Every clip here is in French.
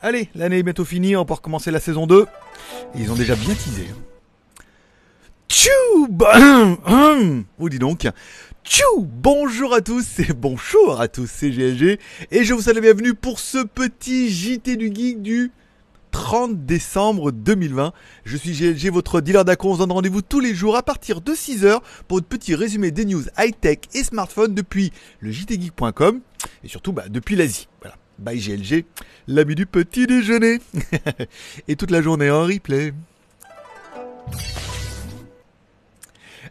Allez, l'année est bientôt finie, on peut recommencer la saison 2. ils ont déjà bien teasé. Hein. Bah, hum, hum, vous dis donc. Tchou Bonjour à tous et bonjour à tous, c'est GLG. Et je vous salue bienvenue pour ce petit JT du Geek du 30 décembre 2020. Je suis GLG, votre dealer d'accords. On vous donne rendez-vous tous les jours à partir de 6h pour votre petit résumé des news high-tech et smartphone depuis le jtgeek.com et surtout bah, depuis l'Asie. Voilà by GLG, l'ami du petit déjeuner. Et toute la journée en replay.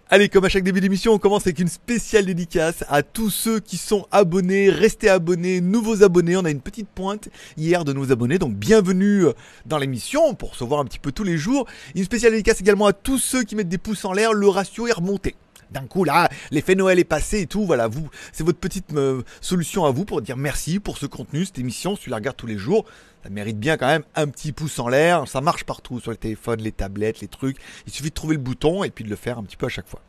Allez, comme à chaque début d'émission, on commence avec une spéciale dédicace à tous ceux qui sont abonnés, restés abonnés, nouveaux abonnés. On a une petite pointe hier de nouveaux abonnés, donc bienvenue dans l'émission pour se voir un petit peu tous les jours. Une spéciale dédicace également à tous ceux qui mettent des pouces en l'air, le ratio est remonté d'un coup là, l'effet Noël est passé et tout. Voilà, vous, c'est votre petite euh, solution à vous pour dire merci pour ce contenu, cette émission. Si la regardes tous les jours, ça mérite bien quand même un petit pouce en l'air. Ça marche partout sur le téléphone, les tablettes, les trucs. Il suffit de trouver le bouton et puis de le faire un petit peu à chaque fois.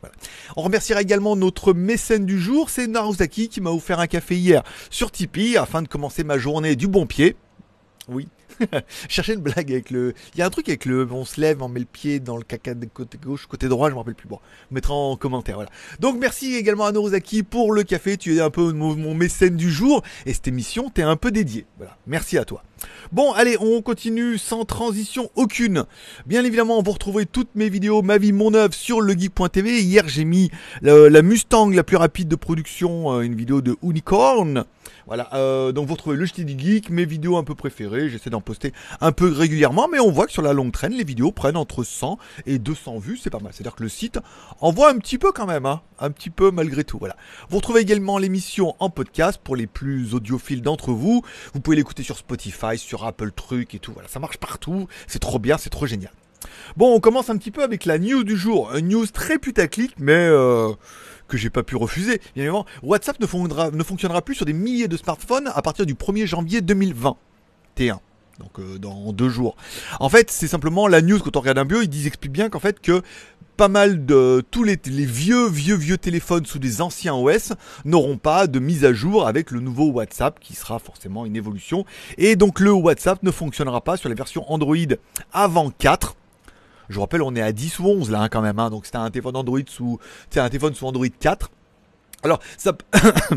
On remerciera également notre mécène du jour, c'est Naruzaki qui m'a offert un café hier sur Tipeee afin de commencer ma journée du bon pied. Oui, Chercher une blague avec le. Il y a un truc avec le. On se lève, on met le pied dans le caca de côté gauche, côté droit, je m'en rappelle plus. Bon, mettra en commentaire, voilà. Donc merci également à Norozaki pour le café. Tu es un peu mon, mécène du jour et cette émission t'es un peu dédiée. Voilà. Merci à toi. Bon, allez, on continue sans transition aucune. Bien évidemment, vous retrouvez toutes mes vidéos, ma vie, mon œuvre sur legeek.tv. Hier, j'ai mis la, Mustang la plus rapide de production, euh, une vidéo de Unicorn. Voilà, euh, donc vous retrouvez le Ch'ti Geek, mes vidéos un peu préférées, j'essaie d'en poster un peu régulièrement, mais on voit que sur la longue traîne, les vidéos prennent entre 100 et 200 vues, c'est pas mal. C'est-à-dire que le site en voit un petit peu quand même, hein. un petit peu malgré tout, voilà. Vous retrouvez également l'émission en podcast pour les plus audiophiles d'entre vous. Vous pouvez l'écouter sur Spotify, sur Apple Truc et tout. Voilà, ça marche partout. C'est trop bien, c'est trop génial. Bon, on commence un petit peu avec la news du jour. Une news très putaclic, mais euh, que j'ai pas pu refuser. Bien évidemment, WhatsApp ne, ne fonctionnera plus sur des milliers de smartphones à partir du 1er janvier 2020 T1 donc euh, dans deux jours. En fait, c'est simplement la news quand on regarde un bio, ils expliquent bien qu'en fait que pas mal de tous les, vieux vieux vieux téléphones sous des anciens OS n'auront pas de mise à jour avec le nouveau WhatsApp qui sera forcément une évolution et donc le WhatsApp ne fonctionnera pas sur les versions Android avant 4 je vous rappelle, on est à 10 ou 11 là hein, quand même. Hein. donc c'était un téléphone Android sous, c'est un téléphone sous Android 4. Alors ça,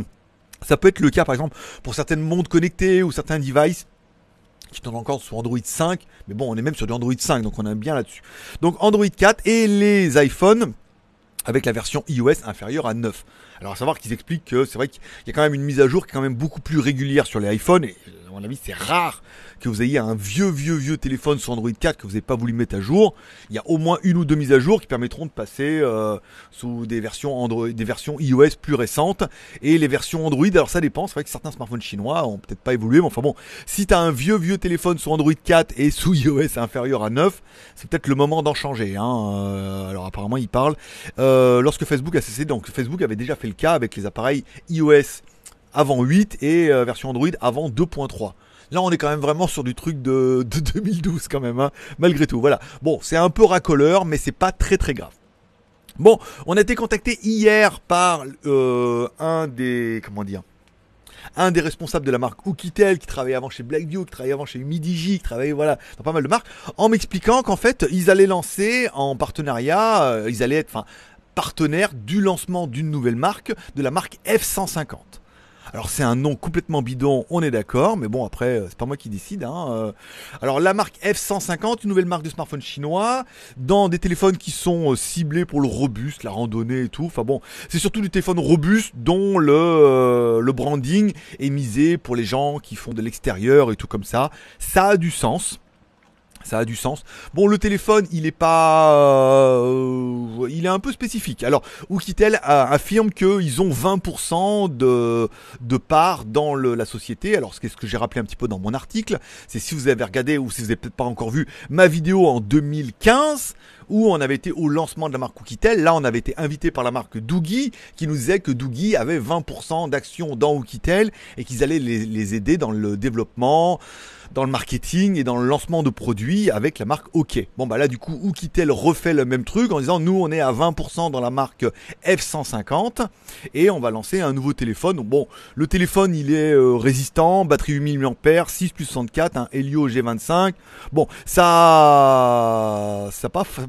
ça peut être le cas par exemple pour certaines montres connectées ou certains devices qui tourne encore sur Android 5, mais bon, on est même sur du Android 5, donc on aime bien là-dessus. Donc Android 4 et les iPhones avec la version iOS inférieure à 9. Alors à savoir qu'ils expliquent que c'est vrai qu'il y a quand même une mise à jour qui est quand même beaucoup plus régulière sur les iPhones. Et à mon avis, c'est rare que vous ayez un vieux, vieux, vieux téléphone sur Android 4 que vous n'avez pas voulu mettre à jour. Il y a au moins une ou deux mises à jour qui permettront de passer euh, sous des versions Android, des versions iOS plus récentes et les versions Android. Alors ça dépend. C'est vrai que certains smartphones chinois ont peut-être pas évolué, mais enfin bon, si tu as un vieux, vieux téléphone sur Android 4 et sous iOS inférieur à 9, c'est peut-être le moment d'en changer. Hein. Euh, alors apparemment, ils parlent. Euh, lorsque Facebook a cessé, donc Facebook avait déjà fait le cas avec les appareils iOS avant 8 et euh, version Android avant 2.3. Là, on est quand même vraiment sur du truc de, 2012 quand même, hein, malgré tout. Voilà. Bon, c'est un peu racoleur, mais c'est pas très très grave. Bon, on a été contacté hier par euh, un des comment dire un des responsables de la marque Oukitel qui travaillait avant chez Blackview, qui travaillait avant chez Midigi, qui travaillait voilà dans pas mal de marques, en m'expliquant qu'en fait ils allaient lancer en partenariat, euh, ils allaient être, enfin partenaire du lancement d'une nouvelle marque, de la marque F150. Alors c'est un nom complètement bidon, on est d'accord, mais bon après euh, c'est pas moi qui décide. Hein, euh. Alors la marque F150, une nouvelle marque de smartphone chinois, dans des téléphones qui sont euh, ciblés pour le robuste, la randonnée et tout. Enfin bon, c'est surtout du téléphone robuste dont le branding est misé pour les gens qui font de l'extérieur et tout comme ça. Ça a du sens ça a du sens. Bon, le téléphone, il est pas, euh, il est un peu spécifique. Alors, Oukitel euh, affirme qu'ils ont 20% de de part dans le, la société. Alors, ce que j'ai rappelé un petit peu dans mon article, c'est si vous avez regardé ou si vous n'avez peut-être pas encore vu ma vidéo en 2015 où on avait été au lancement de la marque Oukitel. Là, on avait été invité par la marque Doogie qui nous disait que Doogie avait 20% d'actions dans Oukitel et qu'ils allaient les, les aider dans le développement dans le marketing et dans le lancement de produits avec la marque OK. Bon bah là du coup Oukitel refait le même truc en disant nous on est à 20% dans la marque F150 et on va lancer un nouveau téléphone. Bon le téléphone il est euh, résistant, batterie 8000 mAh, 6 plus 64, un Helio G25. Bon ça ça pas c'est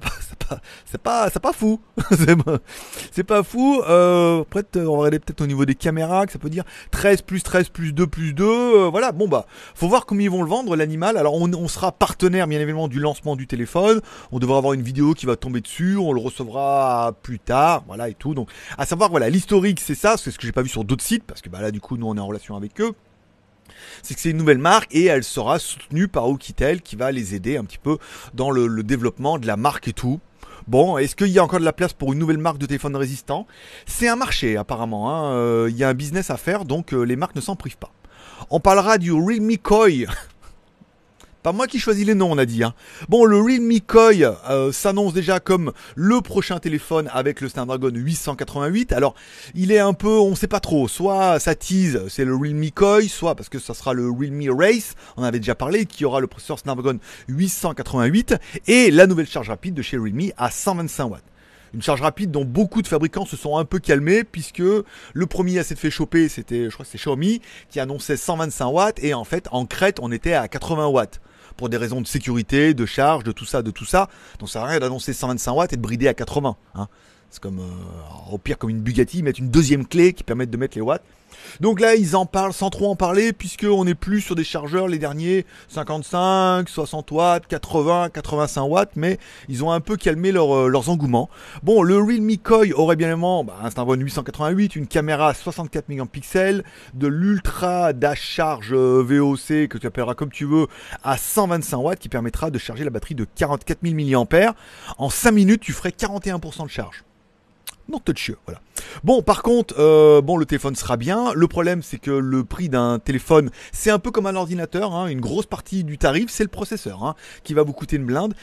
pas c'est pas, fou. c'est pas fou. après on va aller peut-être au niveau des caméras que ça peut dire 13 plus 13 plus 2 plus 2. Euh, voilà bon bah faut voir comment ils vont le l'animal. Alors on, sera partenaire bien évidemment du lancement du téléphone. On devra avoir une vidéo qui va tomber dessus. On le recevra plus tard, voilà et tout. Donc à savoir voilà l'historique c'est ça, c'est ce que j'ai pas vu sur d'autres sites parce que bah là du coup nous on est en relation avec eux c'est que c'est une nouvelle marque et elle sera soutenue par Okitel qui va les aider un petit peu dans le, développement de la marque et tout. Bon, est-ce qu'il y a encore de la place pour une nouvelle marque de téléphone résistant C'est un marché apparemment, hein. Euh, il hein. y a un business à faire, donc euh, les marques ne s'en privent pas. On parlera du Realme Koi pas moi qui choisis les noms, on a dit. Hein. Bon, le Realme Koi euh, s'annonce déjà comme le prochain téléphone avec le Snapdragon 888. Alors, il est un peu, on sait pas trop. Soit ça tease, c'est le Realme Koi, soit parce que ça sera le Realme Race, on avait déjà parlé, qui aura le processeur Snapdragon 888 et la nouvelle charge rapide de chez Realme à 125 watts une charge rapide dont beaucoup de fabricants se sont un peu calmés puisque le premier à s'être fait choper, c'était, je crois que c'est Xiaomi qui annonçait 125 watts et en fait en crête on était à 80 watts pour des raisons de sécurité, de charge, de tout ça, de tout ça. Donc ça à rien d'annoncer 125 watts et de brider à 80. Hein. C'est comme, euh, au pire, comme une Bugatti, mettre une deuxième clé qui permet de mettre les watts. Donc là, ils en parlent sans trop en parler, puisqu'on n'est plus sur des chargeurs, les derniers 55, 60 watts, 80, 85 watts, mais ils ont un peu calmé euh, leurs engouements. Bon, le Realme Koi aurait bien évidemment, bah, un Starbone 888, une caméra à 64 mégapixels, de l'ultra dash charge euh, VOC, que tu appelleras comme tu veux, à 125 watts, qui permettra de charger la batterie de 44 000 mAh. En 5 minutes, tu ferais 41% de charge. Non, de voilà. Bon, par contre, euh, bon, le téléphone sera bien. Le problème, c'est que le prix d'un téléphone, c'est un peu comme un ordinateur. Hein. une grosse partie du tarif, c'est le processeur hein, qui va vous coûter une blinde.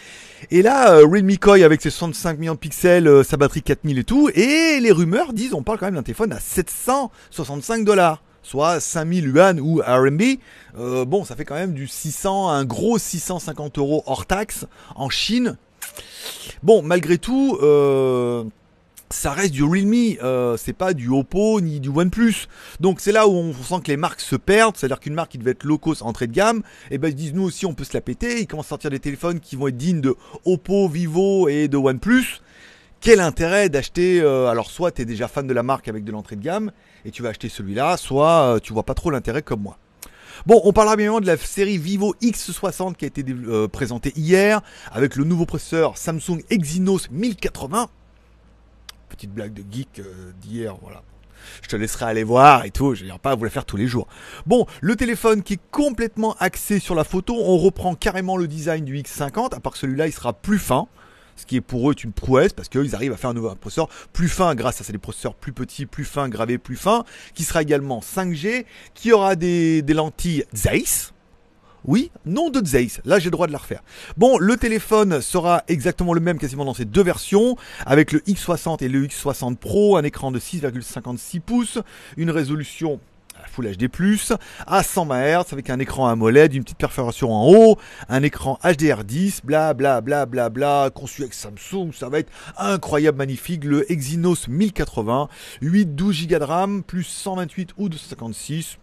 Et là, euh, Koi avec ses 65 millions de pixels, euh, sa batterie 4000 et tout, et les rumeurs disent, on parle quand même d'un téléphone à 765 dollars soit 5000 yuan ou RMB. Euh, bon, ça fait quand même du 600, un gros 650 euros hors taxe en Chine. Bon, malgré tout, ça reste du Realme, euh, c'est pas du Oppo ni du OnePlus. Donc c'est là où on sent que les marques se perdent, c'est-à-dire qu'une marque qui devait être low cost entrée de gamme, et eh ben ils disent nous aussi on peut se la péter, ils commencent à sortir des téléphones qui vont être dignes de Oppo, Vivo et de OnePlus. Quel intérêt d'acheter euh, alors soit tu es déjà fan de la marque avec de l'entrée de gamme et tu vas acheter celui-là, soit euh, tu vois pas trop l'intérêt comme moi. Bon, on parlera bien évidemment de la série Vivo X60 qui a été euh, présentée hier avec le nouveau processeur Samsung Exynos 1080 petite blague de geek euh, d'hier, voilà. Je te laisserai aller voir et tout, je n'irai pas à vous la faire tous les jours. Bon, le téléphone qui est complètement axé sur la photo, on reprend carrément le design du X50, à part que celui-là, il sera plus fin ce qui est pour eux une prouesse parce qu'ils arrivent à faire un nouveau processeur plus fin grâce à ces des processeurs plus petits, plus fins, gravés, plus fins, qui sera également 5G, qui aura des, des lentilles Zeiss, oui, non de Zeiss. Là, j'ai le droit de la refaire. Bon, le téléphone sera exactement le même quasiment dans ces deux versions, avec le X60 et le X60 Pro, un écran de 6,56 pouces, une résolution Full HD+, à 100 mHz avec un écran AMOLED, une petite perforation en haut, un écran HDR10, bla bla bla bla bla, conçu avec Samsung, ça va être incroyable, magnifique, le Exynos 1080, 8 12 Go de RAM plus 128 ou 256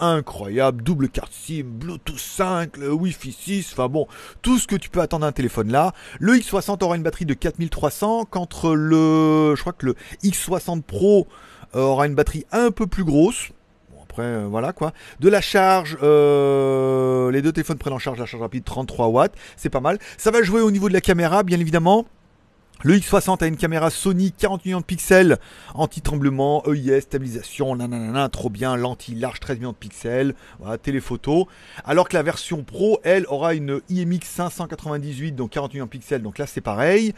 incroyable, double carte SIM, Bluetooth 5, le Wi-Fi 6, enfin bon, tout ce que tu peux attendre d'un téléphone là. Le X60 aura une batterie de 4300, contre le, je crois que le X60 Pro euh, aura une batterie un peu plus grosse, après euh, voilà quoi. De la charge, euh, les deux téléphones prennent en charge la charge rapide 33 watts, c'est pas mal. Ça va jouer au niveau de la caméra, bien évidemment. Le X60 a une caméra Sony 40 millions de pixels, anti-tremblement, EIS, stabilisation, nanana, trop bien, lentille large 13 millions de pixels, téléphoto. Alors que la version Pro, elle, aura une IMX 598, donc 40 millions de pixels, donc là c'est pareil.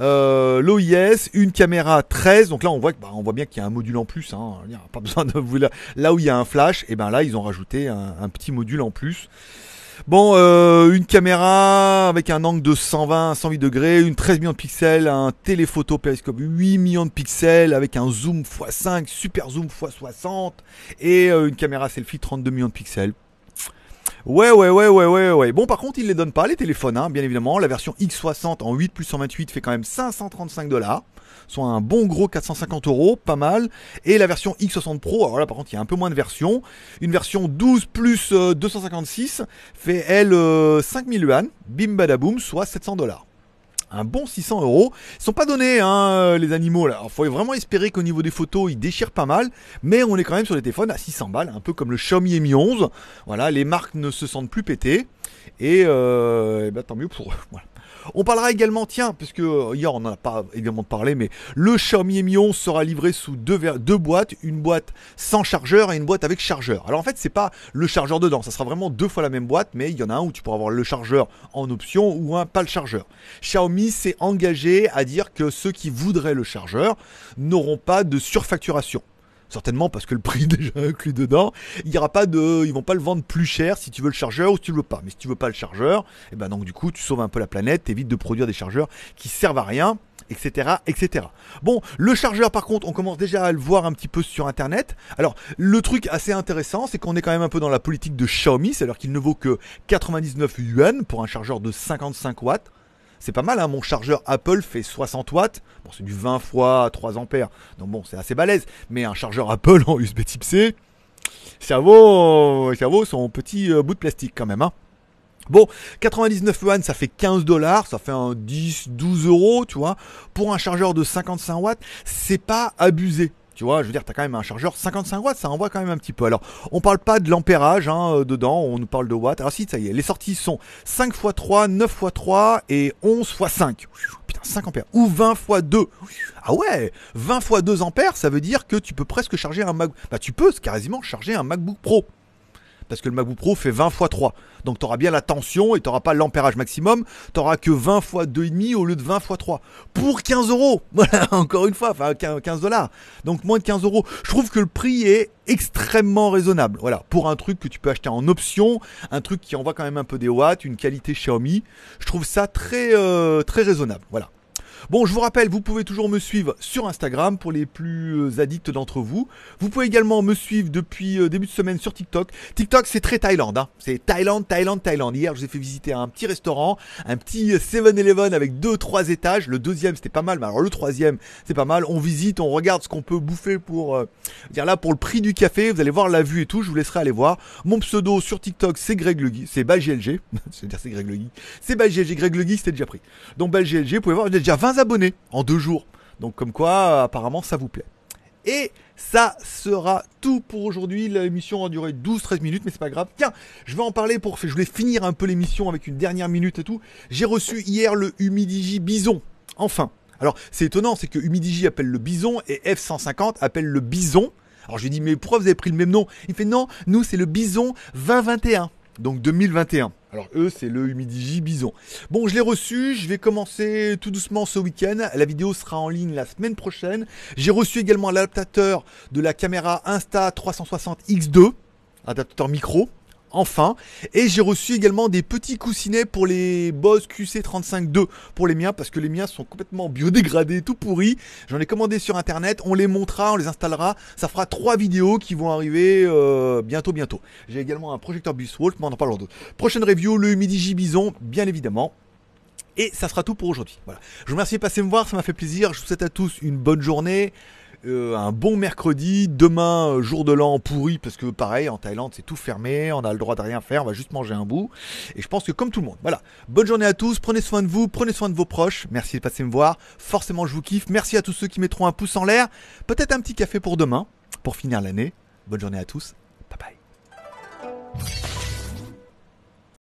Euh, L'OIS, une caméra 13, donc là on voit, que, bah, on voit bien qu'il y a un module en plus, hein, pas besoin de vous là, où il y a un flash, et ben là ils ont rajouté un petit module en plus. Bon, euh, une caméra avec un angle de 120 108 degrés, une 13 millions de pixels, un téléphoto périscope 8 millions de pixels avec un zoom x5, super zoom x60 et euh, une caméra selfie 32 millions de pixels. Ouais, ouais, ouais, ouais, ouais, ouais. Bon, par contre, ils les donnent pas, les téléphones, hein, bien évidemment. La version X60 en 8 plus 128 fait quand même 535 dollars, soit un bon gros 450 euros, pas mal. Et la version X60 Pro, alors là, par contre, il y a un peu moins de versions. Une version 12 plus 256 euh, fait, elle, 5000 euh, yuan, bim badaboum, soit 700 dollars un bon 600 euros. Ils sont pas donnés, hein, euh, les animaux. Là. il faut vraiment espérer qu'au niveau des photos, ils déchirent pas mal. Mais on est quand même sur des téléphones à 600 balles, un peu comme le Xiaomi Mi 11. Voilà, les marques ne se sentent plus pétées. Et, euh, eh ben, tant mieux pour eux. Voilà. On parlera également, tiens, puisque euh, hier on n'en a pas évidemment parlé, mais le Xiaomi Mi sera livré sous deux, deux boîtes, une boîte sans chargeur et une boîte avec chargeur. Alors en fait, c'est pas le chargeur dedans, ça sera vraiment deux fois la même boîte, mais il y en a un où tu pourras avoir le chargeur en option ou un pas le chargeur. Xiaomi s'est engagé à dire que ceux qui voudraient le chargeur n'auront pas de surfacturation certainement parce que le prix est déjà inclus dedans. Il y aura pas de, ils vont pas le vendre plus cher si tu veux le chargeur ou si tu le veux pas. Mais si tu veux pas le chargeur, et eh ben donc du coup tu sauves un peu la planète, t'évites de produire des chargeurs qui servent à rien, etc., etc. Bon, le chargeur par contre, on commence déjà à le voir un petit peu sur internet. Alors le truc assez intéressant, c'est qu'on est quand même un peu dans la politique de Xiaomi, c'est-à-dire qu'il ne vaut que 99 yuan pour un chargeur de 55 watts c'est pas mal, hein. mon chargeur Apple fait 60 watts, bon c'est du 20 fois 3 ampères, donc bon c'est assez balèze, mais un chargeur Apple en USB type C, ça vaut, son petit euh, bout de plastique quand même. Hein. Bon, 99 yuan, ça fait 15 dollars, ça fait un 10, 12 euros, tu vois. Pour un chargeur de 55 watts, c'est pas abusé je veux dire, t'as quand même un chargeur 55 watts, ça envoie quand même un petit peu. Alors, on parle pas de l'ampérage hein, euh, dedans, on nous parle de watts. Alors si, ça y est, les sorties sont 5 x 3, 9 x 3 et 11 x 5. Putain, 5 ampères. Ou 20 x 2. Ah ouais, 20 x 2 ampères, ça veut dire que tu peux presque charger un MacBook. Bah, tu peux quasiment charger un MacBook Pro parce que le MacBook Pro fait 20 x 3. Donc tu auras bien la tension et tu n'auras pas l'ampérage maximum, tu n'auras que 20 x 2,5 au lieu de 20 x 3. Pour 15 euros Voilà, encore une fois, enfin 15 dollars. Donc moins de 15 euros. Je trouve que le prix est extrêmement raisonnable. Voilà, pour un truc que tu peux acheter en option, un truc qui envoie quand même un peu des watts, une qualité Xiaomi, je trouve ça très, euh, très raisonnable. Voilà. Bon, je vous rappelle, vous pouvez toujours me suivre sur Instagram pour les plus euh, addicts d'entre vous. Vous pouvez également me suivre depuis euh, début de semaine sur TikTok. TikTok, c'est très Thaïlande. Hein. C'est Thaïlande, Thaïlande, Thaïlande. Hier, je vous ai fait visiter un petit restaurant, un petit 7-Eleven euh, avec deux, trois étages. Le deuxième, c'était pas mal, mais alors le troisième, c'est pas mal. On visite, on regarde ce qu'on peut bouffer pour dire là pour le prix du café. Vous allez voir la vue et tout. Je vous laisserai aller voir. Mon pseudo sur TikTok, c'est Greg Le c'est BalGLG. C'est-à-dire c'est Greg Le C'est Greg Le c'était déjà pris. Donc GLG, vous pouvez voir, j'ai déjà 20 abonnés en deux jours. Donc comme quoi, apparemment, ça vous plaît. Et ça sera tout pour aujourd'hui. L'émission a duré 12-13 minutes, mais c'est pas grave. Tiens, je vais en parler pour. Je voulais finir un peu l'émission avec une dernière minute et tout. J'ai reçu hier le Humidigi Bison. Enfin. Alors, c'est étonnant, c'est que Humidigi appelle le bison et F150 appelle le bison. Alors, je lui ai dit, mais pourquoi vous avez pris le même nom Il fait, non, nous, c'est le bison 2021. Donc 2021. Alors eux, c'est le Humidigi Bison. Bon, je l'ai reçu, je vais commencer tout doucement ce week-end. La vidéo sera en ligne la semaine prochaine. J'ai reçu également l'adaptateur de la caméra Insta 360 X2, adaptateur micro enfin. Et j'ai reçu également des petits coussinets pour les Boss QC35-2 pour les miens parce que les miens sont complètement biodégradés, tout pourris. J'en ai commandé sur internet, on les montrera, on les installera. Ça fera trois vidéos qui vont arriver euh, bientôt, bientôt. J'ai également un projecteur wolf, mais on en parlera d'autres. Prochaine review, le Midi J Bison, bien évidemment. Et ça sera tout pour aujourd'hui. Voilà. Je vous remercie de passer me voir, ça m'a fait plaisir. Je vous souhaite à tous une bonne journée. Euh, un bon mercredi, demain euh, jour de l'an pourri parce que pareil en Thaïlande c'est tout fermé, on a le droit de rien faire, on va juste manger un bout. Et je pense que comme tout le monde, voilà. Bonne journée à tous, prenez soin de vous, prenez soin de vos proches. Merci de passer me voir. Forcément je vous kiffe. Merci à tous ceux qui mettront un pouce en l'air, peut-être un petit café pour demain pour finir l'année. Bonne journée à tous. Bye bye.